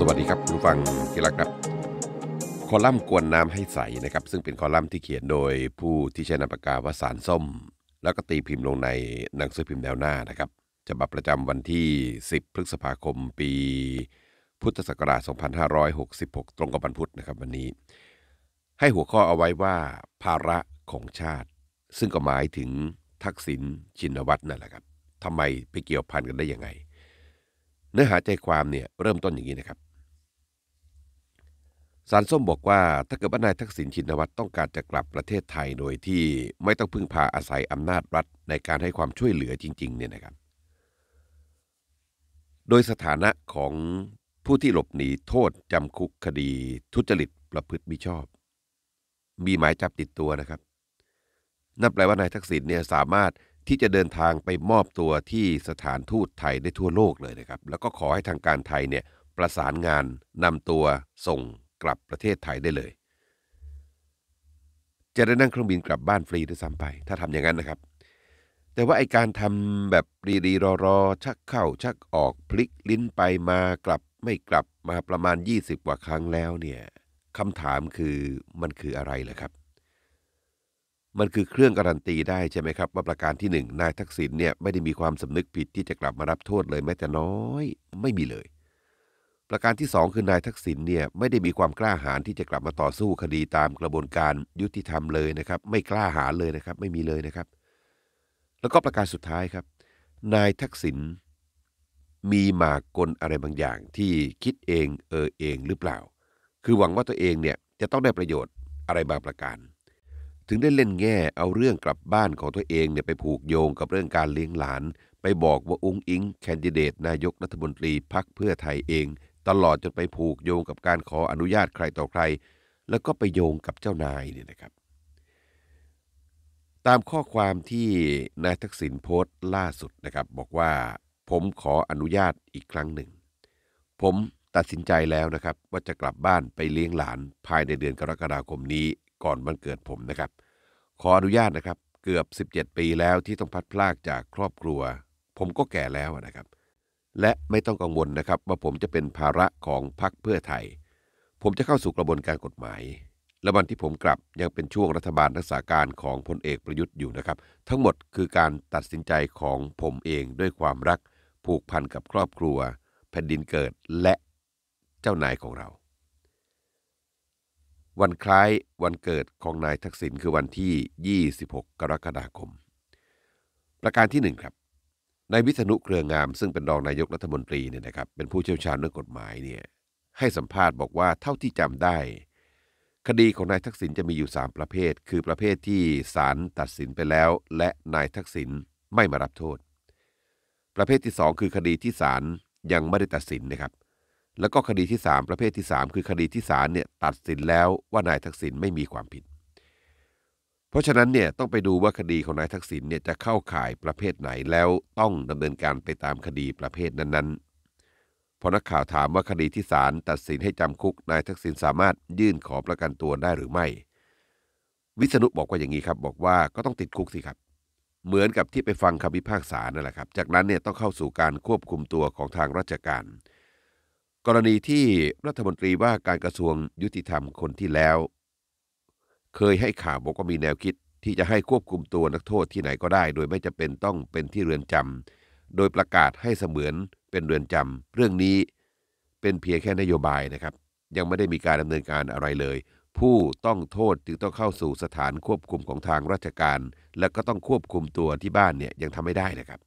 สวัสดีครับผู้ฟังที่รักครับ คอลัมน์กวนน้ำให้ใสนะครับซึ่งเป็นคอลัมน์ที่เขียนโดยผู้ที่ใช้นามปากกาว่าสารส้ม แล้วก็ตีพิมพ์ลงในหนังสือพิมพ์แนวหน้านะครับฉบับประจำวันที่ 10 พฤษภาคม ปีพุทธศักราช 2566 ตรงกับวันพุธนะครับวันนี้ ให้หัวข้อเอาไว้ว่าภาระของชาติ ซึ่งก็หมายถึงทักษิณชินวัตรนั่นแหละครับทำไมไปเกี่ยวพันกันได้ยังไง เนื้อหาใจความเนี่ยเริ่มต้นอย่างนี้นะครับสารส้มบอกว่าถ้าเกิดว่านายทักษิณชินวัตรต้องการจะกลับประเทศไทยโดยที่ไม่ต้องพึ่งพาอาศัยอำนาจรัฐในการให้ความช่วยเหลือจริงๆเนี่ยนะครับ โดยสถานะของผู้ที่หลบหนีโทษจำคุกคดี ทุจริตประพฤติมิชอบ มีหมายจับติดตัวนะครับ นั่นแปลว่านายทักษิณเนี่ยสามารถที่จะเดินทางไปมอบตัวที่สถานทูตไทยได้ทั่วโลกเลยนะครับ แล้วก็ขอให้ทางการไทยเนี่ยประสานงานนำตัวส่งกลับประเทศไทยได้เลย จะได้นั่งเครื่องบินกลับบ้านฟรีด้วยซ้ำไป ถ้าทำอย่างนั้นนะครับ แต่ว่าไอการทำแบบรีรีรอรอชักเข้า ชักออกพลิกลิ้นไปมากลับไม่กลับมาประมาณ 20 กว่าครั้งแล้วเนี่ยคำถามคือมันคืออะไรเหรอครับ มันคือเครื่องการันตีได้ใช่ไหมครับว่าประการที่หนึ่งนายทักษิณเนี่ยไม่ได้มีความสำนึกผิดที่จะกลับมารับโทษเลยแม้แต่น้อยไม่มีเลยประการที่ 2 คือนายทักษิณเนี่ยไม่ได้มีความกล้าหาญที่จะกลับมาต่อสู้คดีตามกระบวนการยุติธรรมเลยนะครับ ไม่กล้าหาญเลยนะครับไม่มีเลยนะครับ แล้วก็ประการสุดท้ายครับ นายทักษิณมีหมากกลอะไรบางอย่างที่คิดเองเออเองหรือเปล่า คือหวังว่าตัวเองเนี่ยจะต้องได้ประโยชน์อะไรบางประการ ถึงได้เล่นแง่เอาเรื่องกลับบ้านของตัวเองเนี่ยไปผูกโยงกับเรื่องการเลี้ยงหลาน ไปบอกว่าองค์อิงแคนดิเดตนายกรัฐมนตรีพักเพื่อไทยเองตลอดจนไปผูกโยงกับการขออนุญาตใครต่อใคร แล้วก็ไปโยงกับเจ้านายเนี่ยนะครับ ตามข้อความที่นายทักษิณโพสต์ล่าสุดนะครับ บอกว่าผมขออนุญาตอีกครั้งหนึ่ง ผมตัดสินใจแล้วนะครับว่าจะกลับบ้านไปเลี้ยงหลานภายในเดือนกรกฎาคมนี้ก่อนวันเกิดผมนะครับ ขออนุญาตนะครับเกือบ 17 ปีแล้วที่ต้องพัดพลากจากครอบครัว ผมก็แก่แล้วนะครับและไม่ต้องกังวลนะครับ ว่าผมจะเป็นภาระของพรรคเพื่อไทย ผมจะเข้าสู่กระบวนการกฎหมายและวันที่ผมกลับยังเป็นช่วงรัฐบาลรักษาการของพลเอกประยุทธ์อยู่นะครับ ทั้งหมดคือการตัดสินใจของผมเองด้วยความรัก ผูกพันกับครอบครัว แผ่นดินเกิดและเจ้านายของเรา วันคล้ายวันเกิดของนายทักษิณคือวันที่ 26 กรกฎาคม ประการที่1ครับนายวิษณุเครืองาม ซึ่งเป็นรองนายกรัฐมนตรีเนี่ยนะครับเป็นผู้เชี่ยวชาญเรื่องกฎหมายเนี่ยให้สัมภาษณ์บอกว่าเท่าที่จำได้ คดีของนายทักษิณจะมีอยู่ 3 ประเภท คือประเภทที่ศาลตัดสินไปแล้ว และนายทักษิณไม่มารับโทษ ประเภทที่ 2 คือคดีที่ศาลยังไม่ได้ตัดสินนะครับแล้วก็คดีที่3ประเภทที่ 3 คือ คดีที่ศาลเนี่ยตัดสินแล้วว่านายทักษิณไม่มีความผิดราะฉะนั้นเนี่ยต้องไปดูว่าคดีของนายทักษิณเนี่ยจะเข้าข่ายประเภทไหนแล้วต้องดำเนินการไปตามคดีประเภทนั้น ๆ พอนักข่าวถามว่าคดีที่ศาลตัดสินให้จำคุกนายทักษิณสามารถยื่นขอประกันตัวได้หรือไม่ วิษณุบอกว่าอย่างนี้ครับบอกว่าก็ต้องติดคุกสิครับ เหมือนกับที่ไปฟังคำพิพากษานั่นแหละครับจากนั้นเนี่ยต้องเข้าสู่การควบคุมตัวของทางราชการ กรณีที่รัฐมนตรีว่าการกระทรวงยุติธรรมคนที่แล้วเคยให้ข่าวบอกว่ามีแนวคิดที่จะให้ควบคุมตัวนักโทษที่ไหนก็ได้ โดยไม่จำเป็นต้องเป็นที่เรือนจำ โดยประกาศให้เสมือนเป็นเรือนจำเรื่องนี้เป็นเพียงแค่นโยบายนะครับ ยังไม่ได้มีการดำเนินการอะไรเลย ผู้ต้องโทษจึงต้องเข้าสู่สถานควบคุมของทางราชการ และก็ต้องควบคุมตัวที่บ้านเนี่ยยังทำไม่ได้นะครับ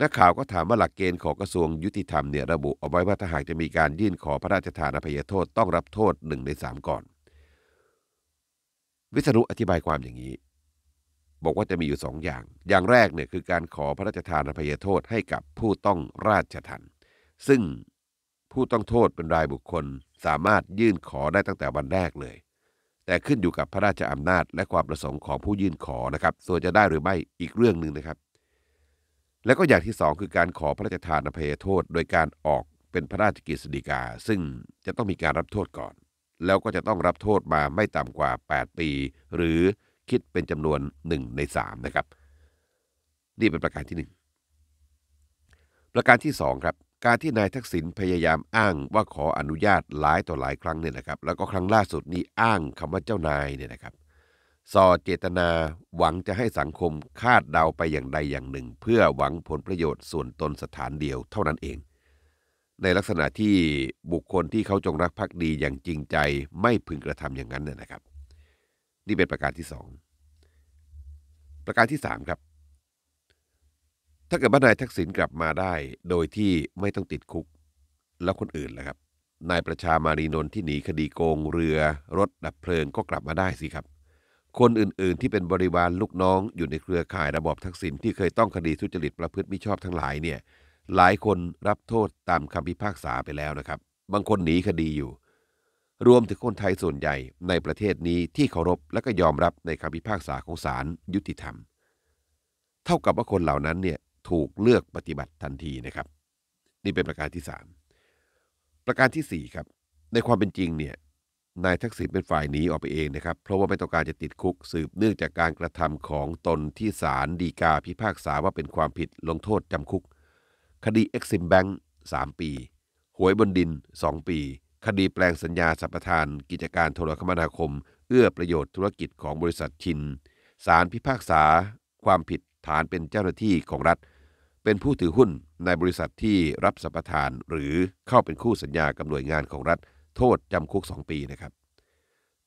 นักข่าวก็ถามว่าหลักเกณฑ์ของกระทรวงยุติธรรมเนี่ยระบุเอาไว้ว่าถ้าหากจะมีการยื่นขอพระราชทานอภัยโทษต้องรับโทษหนึ่งในสามก่อนวิษณุอธิบายความอย่างนี้บอกว่าจะมีอยู่สองอย่าง อย่างแรกเนี่ยคือการขอพระราชทานอภัยโทษให้กับผู้ต้องราชทันซึ่งผู้ต้องโทษเป็นรายบุคคลสามารถยื่นขอได้ตั้งแต่วันแรกเลย แต่ขึ้นอยู่กับพระราชอำนาจ และความประสงค์ของผู้ยื่นขอนะครับส่วนจะได้หรือไม่อีกเรื่องหนึ่งนะครับ แล้วก็อย่างที่สองคือการขอพระราชทานอภัยโทษ โดยการออกเป็นพระราชกฤษฎีกา ซึ่งจะต้องมีการรับโทษก่อนแล้วก็จะต้องรับโทษมาไม่ต่ำกว่า 8 ปีหรือคิดเป็นจำนวน 1 ใน 3นะครับนี่เป็นประการที่ 1 ประการที่ 2 ครับ การที่นายทักษิณพยายามอ้างว่าขออนุญาตหลายต่อหลายครั้งเนี่ยนะครับแล้วก็ครั้งล่าสุดนี้อ้างคำว่าเจ้านายเนี่ยนะครับสอเจตนาหวังจะให้สังคมคาดเดาไปอย่างใดอย่างหนึ่ง เพื่อหวังผลประโยชน์ส่วนตนสถานเดียวเท่านั้นเองในลักษณะที่บุคคลที่เขาจงรักภักดีอย่างจริงใจไม่พึงกระทำอย่างนั้นนะครับ นี่เป็นประการที่ 2 ประการที่3ครับถ้าเกิดว่านายทักษิณกลับมาได้ โดยที่ไม่ต้องติดคุก แล้วคนอื่นล่ะครับ นายประชามารีนนท์ที่หนีคดีโกงเรือรถดับเพลิงก็กลับมาได้สิครับ คนอื่น ๆ ที่เป็นบริวารลูกน้อง อยู่ในเครือข่าย ระบอบทักษิณที่เคยต้องคดีทุจริตประพฤติมิชอบทั้งหลายเนี่ยหลายคนรับโทษตามคำพิพากษาไปแล้วนะครับ บางคนหนีคดีอยู่ รวมถึงคนไทยส่วนใหญ่ในประเทศนี้ที่เคารพและก็ยอมรับในคำพิพากษาของศาลยุติธรรม เท่ากับว่าคนเหล่านั้นเนี่ยถูกเลือกปฏิบัติทันทีนะครับ นี่เป็นประการที่ 3 ประการที่4ครับ ในความเป็นจริงเนี่ย นายทักษิณเป็นฝ่ายหนีออกไปเองนะครับ เพราะว่าไม่ต้องการจะติดคุกสืบเนื่องจากการกระทำของตนที่ศาลฎีกาพิพากษาว่าเป็นความผิดลงโทษจำคุกคดีเอ็กมแบงค์สามปี หวยบนดิน 2 ปี คดีแปลงสัญญาสัมปทาน กิจการโทรคมนาคม เอื้อประโยชน์ธุรกิจของบริษัทชิน สารพิพากษา ความผิดฐานเป็นเจ้าหน้าที่ของรัฐ เป็นผู้ถือหุ้นในบริษัทที่รับสัมปทาน หรือเข้าเป็นคู่สัญญากับหน่วยงานของรัฐ โทษจำคุก 2 ปีนะครับ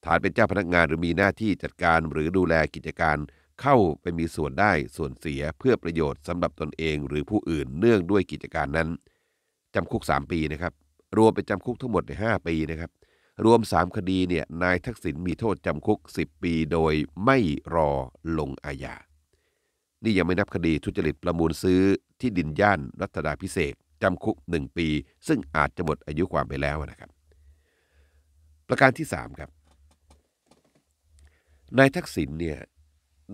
ฐานเป็นเจ้าพนักงานหรือมีหน้าที่จัดการหรือดูแลกิจการเข้าไปมีส่วนได้ส่วนเสียเพื่อประโยชน์สำหรับตนเอง หรือผู้อื่นเนื่องด้วยกิจการนั้นจำคุก 3 ปีนะครับ รวมเป็นจำคุกทั้งหมดใน5ปีนะครับรวม 3 คดีเนี่ยนายทักษิณมีโทษจำคุก 10 ปี โดยไม่รอลงอาญานี่ยังไม่นับคดีทุจริตประมูลซื้อที่ดินย่าน รัตดาพิเศษจำคุก 1 ปี ซึ่งอาจจะหมดอายุความไปแล้วนะครับ ประการที่ 3 ครับนายทักษิณเนี่ย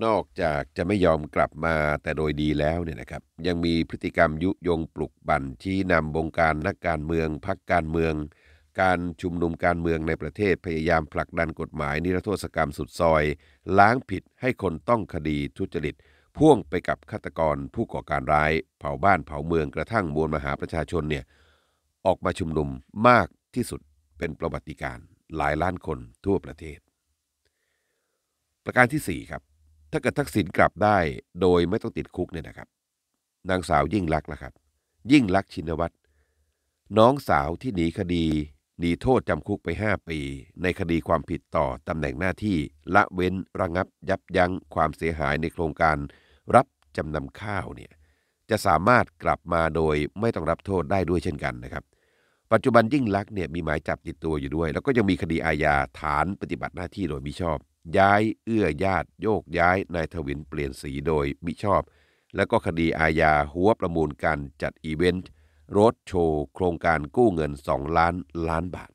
นอกจากจะไม่ยอมกลับมาแต่โดยดีแล้วเนี่ยนะครับ ยังมีพฤติกรรมยุยงปลุกบั่นที่นำบงการนักการเมืองพักการเมือง การชุมนุมการเมืองในประเทศพยายามผลักดันกฎหมาย นิรโทษกรรมสุดซอย ล้างผิดให้คนต้องคดีทุจริตพ่วงไปกับฆาตกรผู้ก่อการร้าย เผาบ้านเผาเมืองกระทั่งมวลมหาประชาชนเนี่ยออกมาชุมนุมมากที่สุดเป็นประวัติการ หลายล้านคนทั่วประเทศ ประการที่ 4 ครับถ้าเกิดทักษิณกลับได้โดยไม่ต้องติดคุกเนี่ยนะครับ นางสาวยิ่งลักษณ์นะครับ ยิ่งลักษณ์ชินวัตรน้องสาวที่หนีคดีหนีโทษจำคุกไป 5 ปี ในคดีความผิดต่อตำแหน่งหน้าที่ละเว้นระงับยับยั้งความเสียหายในโครงการรับจำนำข้าวเนี่ยจะสามารถกลับมาโดยไม่ต้องรับโทษได้ด้วยเช่นกันนะครับ ปัจจุบันยิ่งลักษณ์เนี่ยมีหมายจับติดตัวอยู่ด้วย แล้วก็ยังมีคดีอาญาฐานปฏิบัติหน้าที่โดยมิชอบย้ายเอื้อญาติโยกย้ายนายทวินเปลี่ยนสีโดยมิชอบ และก็คดีอาญาหัวประมูลการจัดอีเวนต์รถโชว์ โครงการกู้เงิน 2 ล้านล้านบาท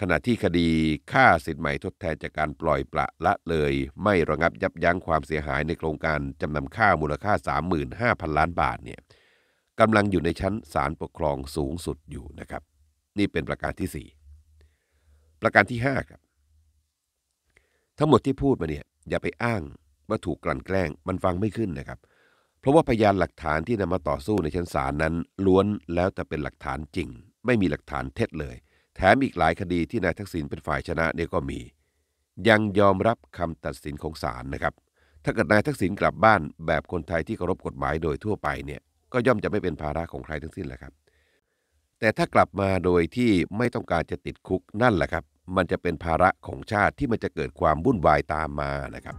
ขณะที่คดี ค่าสิทธิ์ใหม่ทดแทนจากการปล่อยปละละเลย ไม่ระงับยับยั้งความเสียหายในโครงการจำนำข้าวมูลค่า 35,000 ล้านบาทเนี่ยกำลังอยู่ในชั้นศาลปกครองสูงสุดอยู่นะครับ นี่เป็นประการที่ 4 ประการที่ 5 ครับทั้งหมดที่พูดมาเนี่ยอย่าไปอ้างว่าถูกกลั่นแกล้งมันฟังไม่ขึ้นนะครับ เพราะว่าพยานหลักฐานที่นำมาต่อสู้ในชั้นศาลนั้นล้วนแล้วแต่เป็นหลักฐานจริง ไม่มีหลักฐานเท็จเลย แถมอีกหลายคดีที่นายทักษิณเป็นฝ่ายชนะเนี่ยก็มี ยังยอมรับคำตัดสินของศาลนะครับ ถ้าเกิดนายทักษิณกลับบ้านแบบคนไทยที่เคารพกฎหมายโดยทั่วไปเนี่ยก็ย่อมจะไม่เป็นภาระของใครทั้งสิ้นแหละครับ แต่ถ้ากลับมาโดยที่ไม่ต้องการจะติดคุกนั่นแหละครับมันจะเป็นภาระของชาติที่มันจะเกิดความวุ่นวายตามมานะครับ